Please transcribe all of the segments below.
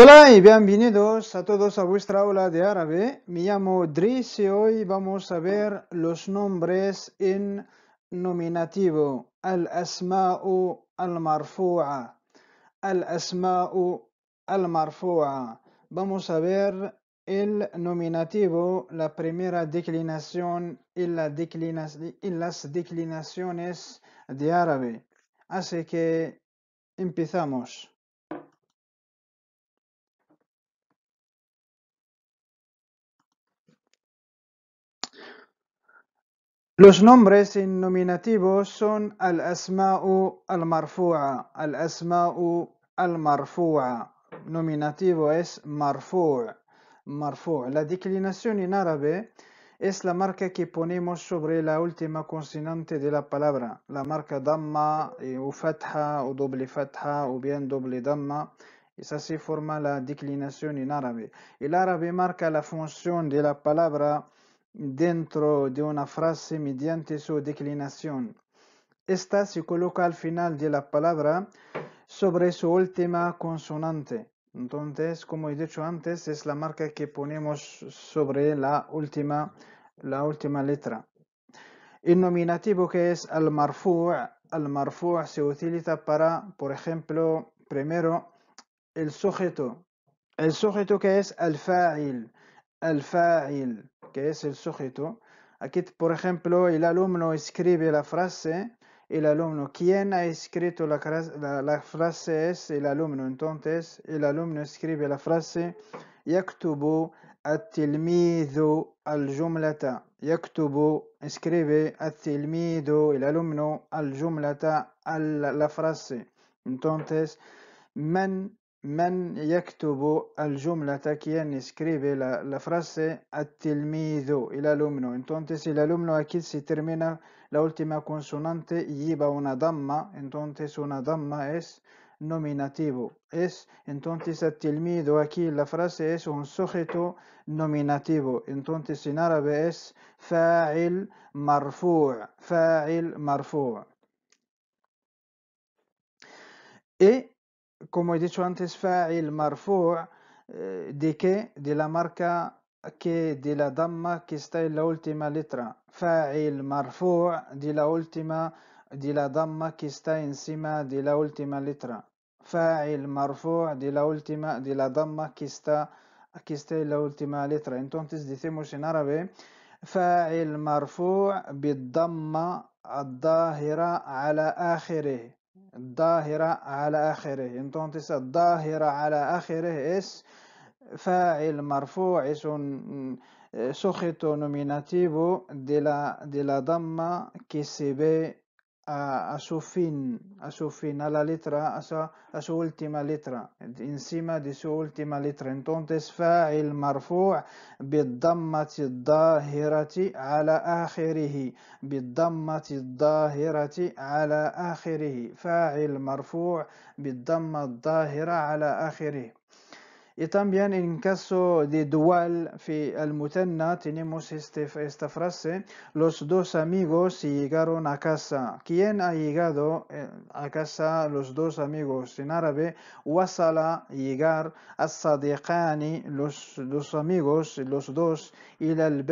Hola y bienvenidos a todos a vuestra aula de árabe. Me llamo Dris y hoy vamos a ver los nombres en nominativo. Al-asma'u al-marfu'a. Al-asma'u al-marfu'a. Vamos a ver el nominativo, la primera declinación y las declinaciones de árabe. Así que empezamos. Los nombres en nominativo son al-asma'u al-marfu'a. Al-asma'u al-marfu'a. Nominativo es marfu'a Marfu'. La declinación en árabe es la marca que ponemos sobre la última consonante de la palabra. La marca damma eh, o fatha o doble fatha o bien doble damma. Esa se forma la declinación en árabe. El árabe marca la función de la palabra dentro de una frase mediante su declinación. Esta se coloca al final de la palabra sobre su última consonante. Entonces, como he dicho antes, es la marca que ponemos sobre la última, la última letra. El nominativo que es al marfu, al marfu se utiliza para, por ejemplo, primero el sujeto. El sujeto que es al fa'il, al fa'il que es el sujeto. Aquí, por ejemplo, el alumno escribe la frase, el alumno, ¿quién ha escrito la, la, frase es el alumno. Entonces, el alumno escribe la frase, yaktubu at-tilmidu al-jumlata. Yaktubu, escribe a el alumno, al-jumlata, al, la frase. Entonces, men, Men يكتب quien escribe la, la frase, atilmido el alumno. Entonces, el alumno aquí se termina la última consonante lleva una dama. Entonces, una dama es nominativo. Es, entonces, aquí la frase es un sujeto nominativo. Entonces, en árabe es fail marfua. Fail marfua. Y كما ديتو انتس فاعل مرفوع ديكي دي لا ماركا كي دي لا داما كي ستايل لا اولتيما ليترا فاعل مرفوع دي لا اولتيما دي لا داما كي ستايل سيما دي لا اولتيما ليترا فاعل مرفوع دي لا اولتيما دي لا داما كي ستا كي ستايل لا اولتيما ليترا انتونتس دي سيموش ان عربي فاعل مرفوع بالضمه الظاهره على اخره الظاهرة على آخره انتونتس الظاهرة على آخره اس فاعل مرفوع سخط لا دي لا ضمة كي سي بي a, a suo fin, a suo fin, alla letra, a sua, a sua ultima letra, in cima di sua ultima letra. Entonces, fa'il marfu' bid-dammati الظاهرة على آخره بالضمة الظاهرة على آخره فاعل مرفوع بالضمة الظاهرة على آخره Y también en caso de dual al-mutanna tenemos este, esta frase, los dos amigos llegaron a casa. ¿Quién ha llegado eh, a casa los dos amigos? En árabe, wasala, llegar, as-sadiqani, los dos amigos, los dos, ila al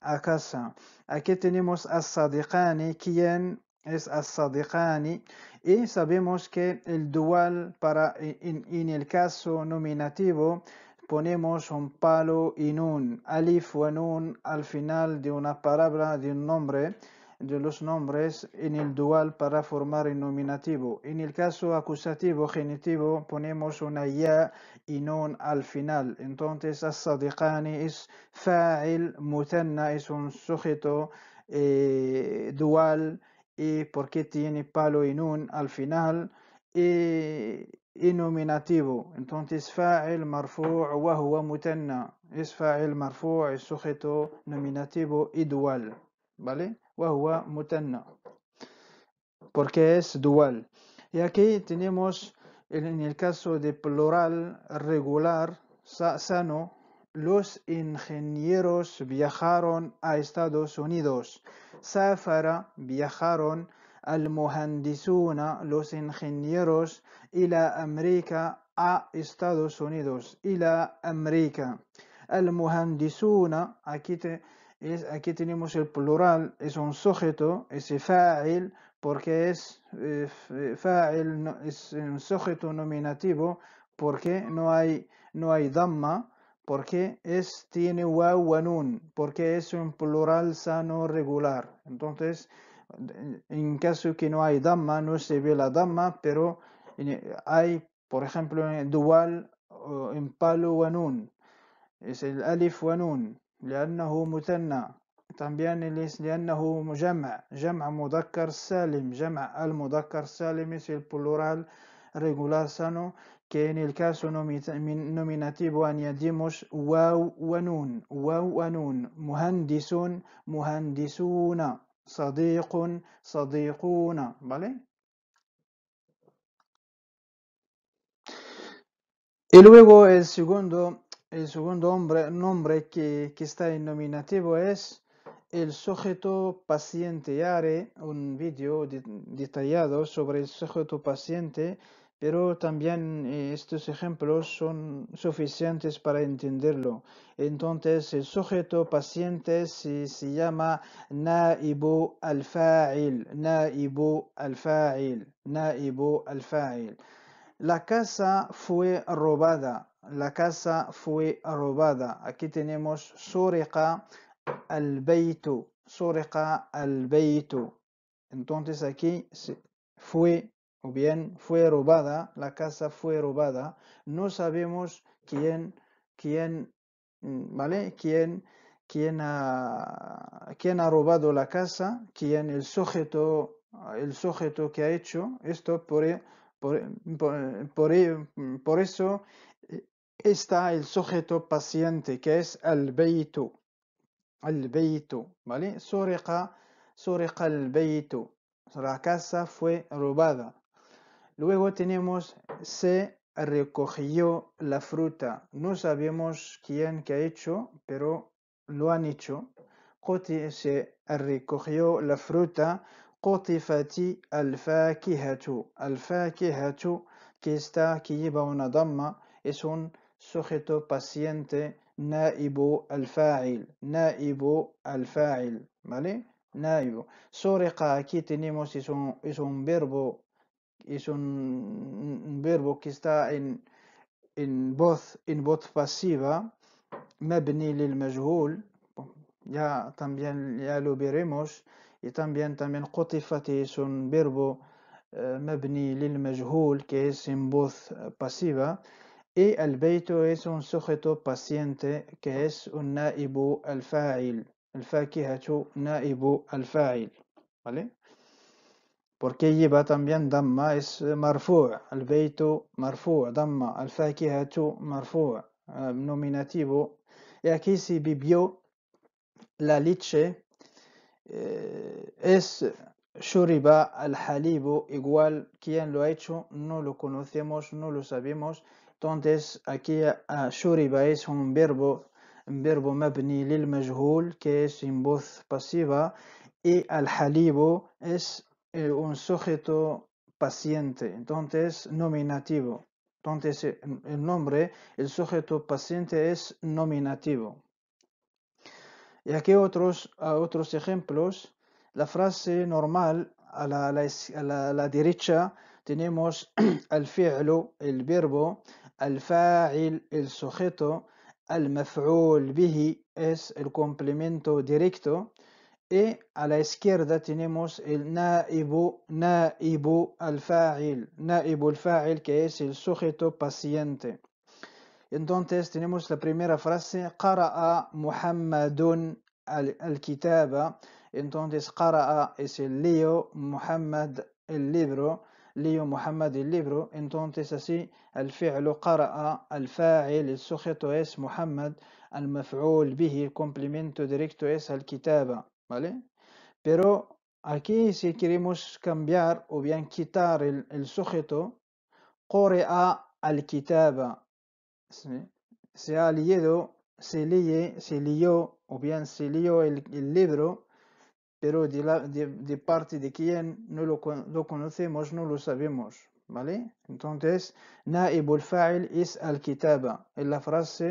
a casa. Aquí tenemos as-sadiqani, ¿quién es as-sadiqani? Y sabemos que el dual para e, en, el caso nominativo ponemos un palo y nun, alif o un al final de una palabra, de un nombre, de los nombres en el dual para formar el nominativo. En el caso acusativo genitivo ponemos una ya y nun al final. Entonces, as-sadiqani es fa'il, mutanna es un sujeto eh, dual y porque tiene palo y un al final y, eh, nominativo. Entonces, fa'il marfu' wa huwa mutanna. Es fa'il marfu' es sujeto nominativo y dual. ¿Vale? Wa huwa Porque es dual. Y aquí tenemos en el caso de plural regular, sa, sano, los ingenieros viajaron a Estados Unidos. Safara viajaron al Mohandisuna. los ingenieros, y la América a Estados Unidos. Y la América. al Mohandisuna aquí, tenemos el plural, es un sujeto, es fa'il, porque es eh, es un sujeto nominativo, porque no hay, no hay dhamma porque es tiene waw wanun, porque es un plural sano regular. Entonces, en caso que no hay dama, no se ve la dama, pero eh, hay, por ejemplo, en dual en palo wanun, es el alif wanun, لأنه también es لأنه مجمع جمع مذكر al جمع salim es el plural regular sano que en el caso nominativo añadimos waw wanun, nun, waw muhandisun, muhandisuna, sadiqun, sadiquna, ¿vale? Y luego el segundo, el segundo hombre, nombre que, que, está en nominativo es el sujeto paciente. haré un vídeo detallado sobre el sujeto paciente pero también eh, estos ejemplos son suficientes para entenderlo. Entonces, el sujeto paciente se, llama naibu al-fa'il, naibu al-fa'il, naibu al La casa fue robada, la casa fue robada. Aquí tenemos suriqa al-baytu, suriqa al Entonces, aquí fue o bien fue robada, la casa fue robada, no sabemos quién, quién, mm, ¿vale? Quién, quién, ha, ha robado la casa, quién el sujeto, el sujeto que ha hecho esto, por, e, por, por, e, mm, eso eh, está el sujeto paciente que es el beito el beito, ¿vale? surqa el beito la casa fue robada. Luego tenemos se recogió la fruta. No sabemos quién que ha hecho, pero lo han hecho. se recogió la fruta. Qotifati al-fakihatu. Al-fakihatu que está que lleva una dama es un sujeto paciente naibu al-fa'il. Naibu al-fa'il. ¿Vale? Naibu. Soreka, aquí tenemos es un, es un verbo es un, un verbo que está en, en, voz, en voz pasiva, mabni lil majhul, ya también ya lo veremos, y también, también Qotifat es un verbo eh, mabni lil majhul que es en voz pasiva, y el beito es un sujeto paciente que es un naibu ¿vale? Porque lleva también Dhamma es eh, marfu, al beito marfu, Dhamma, al fakihatu marfu, nominativo. Y aquí si vivió la leche, eh, es shuriba al halibu, igual quien lo ha hecho, no lo conocemos, no lo sabemos. Entonces aquí shuriba es un verbo, un verbo mabni lil majhul, que es en voz pasiva, y al halibu es eh, un sujeto paciente, entonces nominativo. Entonces el eh, nombre, el sujeto paciente es nominativo. Y aquí otros, otros ejemplos. La frase normal a la, derecha tenemos al fi'lu, el verbo, al fa'il, el sujeto, al maf'ul bihi es el complemento directo, Y a la izquierda tenemos el naibu, naibu al fa'il, naibu al fa'il que es el sujeto paciente. Entonces tenemos la primera frase, qara'a Muhammadun al-kitaba. Entonces qara'a es el leo, Muhammad el libro, leo Muhammad el libro. Entonces así el fi'lu qara'a, al fa'il, el sujeto es Muhammad, al maf'ul bihi, el complemento directo es al-kitaba. ¿vale? Pero aquí si queremos cambiar o bien quitar el, sujeto, sujeto, a al kitaba, se ha liado, se lee, se leyó o bien se leyó el, libro, pero de, la, parte de quien no lo, conocemos, no lo sabemos, ¿vale? Entonces, naibul fa'il es al kitaba. En la frase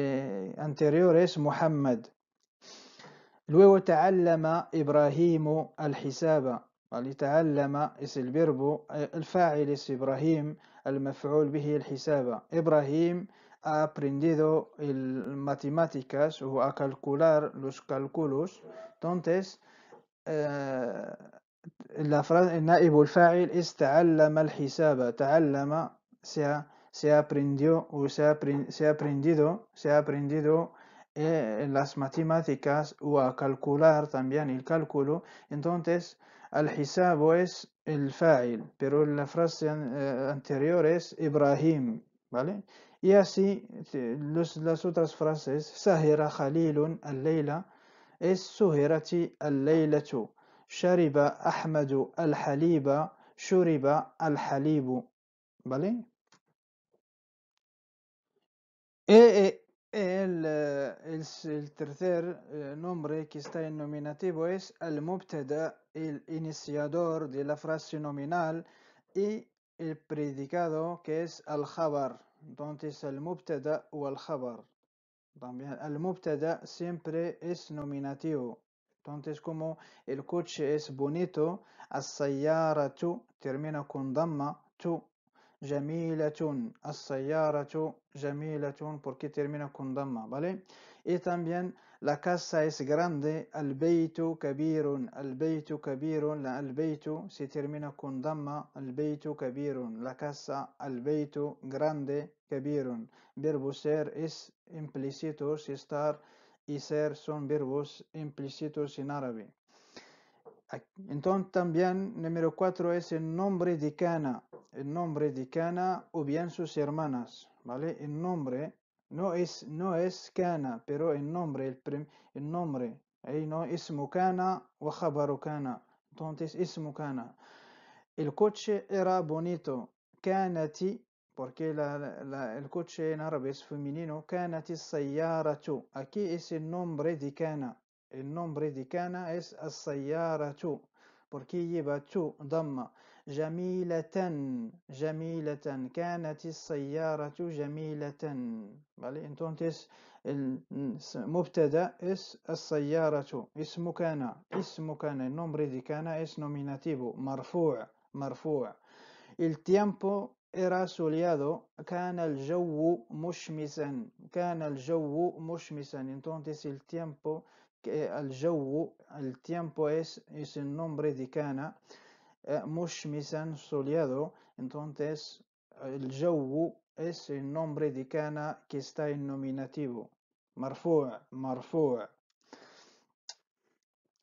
eh, anterior es Muhammad, وتعلم إبراهيم الحساب ولتعلم الفيرب الفاعل اس إبراهيم المفعول به الحساب إبراهيم ha aprendido el matemáticas o a calcular los cálculos entonces eh, la frase نائب الفاعل es تعلم الحساب تعلم se ha, se aprendió o se ha, se ha aprendido se ha aprendido Eh, las matemáticas o a calcular también el cálculo. Entonces, al hisabo es el fa'il, pero la frase eh, anterior es Ibrahim, ¿vale? Y así eh, las otras frases, Sahira Khalilun al-Leila, es Suhirati al-Leilatu, Shariba Ahmadu al-Haliba, Shuriba al-Halibu, ¿vale? E, e, el, eh, el, tercer eh, nombre que está en nominativo es el mubtada, el iniciador de la frase nominal, y el predicado que es al khabar. Entonces el mubtada o al khabar. También el mubtada siempre es nominativo. Entonces como el coche es bonito, al tu termina con dhamma tu. Jamilatun. السيارة جميلة porque termina con dama, ¿vale? Y también la casa es grande. Al-baytu kabirun. Al-baytu kabirun. La al se termina con dama. Al-baytu kabirun. La casa al grande kabirun. Verbo ser es implícito. Estar y ser son verbos implícitos en árabe. Entonces también número cuatro es el nombre de Cana el nombre de Cana o bien sus hermanas, ¿vale? El nombre no es, no es Cana, pero el nombre, el, el nombre, ahí no, es Mukana o khabaru entonces es Cana. El coche era bonito, ti. porque el coche en árabe es femenino, Canati Sayyaratu, aquí es el nombre de Cana, el nombre de Cana es Sayyaratu, porque lleva tu, Dhamma. جميلة جميلة كانت السيارة جميلة بالي انتونتس المبتدا اس السيارة اسم كان اسم كان النمر دي كان اس نوميناتيفو مرفوع مرفوع التيامبو era soleado كان الجو مشمسا كان الجو مشمسا entonces el tiempo الجو el tiempo es es el nombre de كان Eh, Mushmisan, soleado, entonces el Jowu es el nombre de Kana que está en nominativo. Marfua, marfua.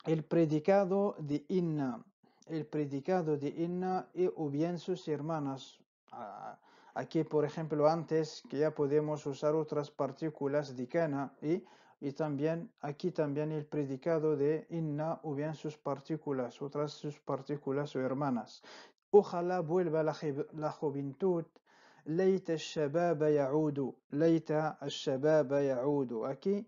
El predicado de Inna. El predicado de Inna y o bien sus hermanas. Ah, aquí, por ejemplo, antes que ya podemos usar otras partículas de cana y y también aquí también el predicado de inna o bien sus partículas, otras sus partículas o hermanas. Ojalá vuelva la, juventud. Leita al-shabab ya'udu. Leita al-shabab ya'udu. Aquí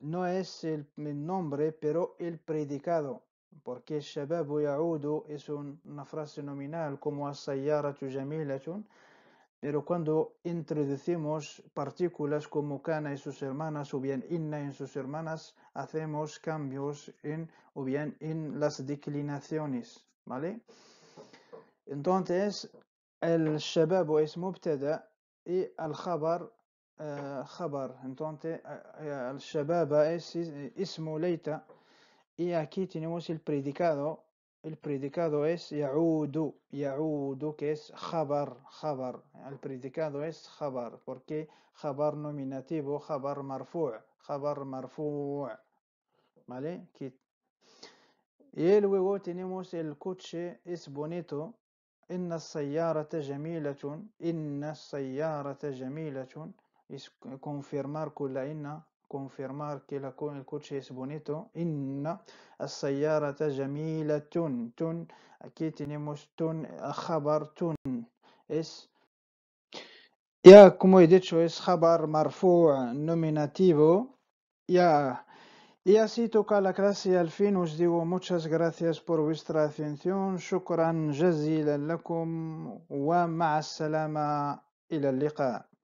no es el nombre, pero el predicado. Porque shabab ya'udu es una frase nominal como asayara sayyaratu jamilatun. Pero cuando introducimos partículas como kana y sus hermanas o bien inna y sus hermanas, hacemos cambios en o bien en las declinaciones, ¿vale? Entonces, el shabab es mubtada y el khabar eh, khabar. Entonces, el eh, eh, Shabab es eh, Ismuleita y aquí tenemos el predicado البريديكادو اس يعود يعود كيس خبر خبر البريديكادو اس خبر بوركي خبر nominativo خبر مرفوع خبر مرفوع مالي كي Y luego tenemos el coche es إن السيارة جميلة إن السيارة جميلة اس كونفيرمار con إن كونفيرمار كي لاكون الكوتشي اس بونيتو ان السيارة جميلة تون تون اكيد نيموش تون خبر تون اس يا كومو يديتشو اس خبر مرفوع نوميناتيفو يا يا سيتو كالا كلاسي الفين وجدي موتشاس غراسياس بور ويسترا اتينسيون شكرا جزيلا لكم ومع السلامة الى اللقاء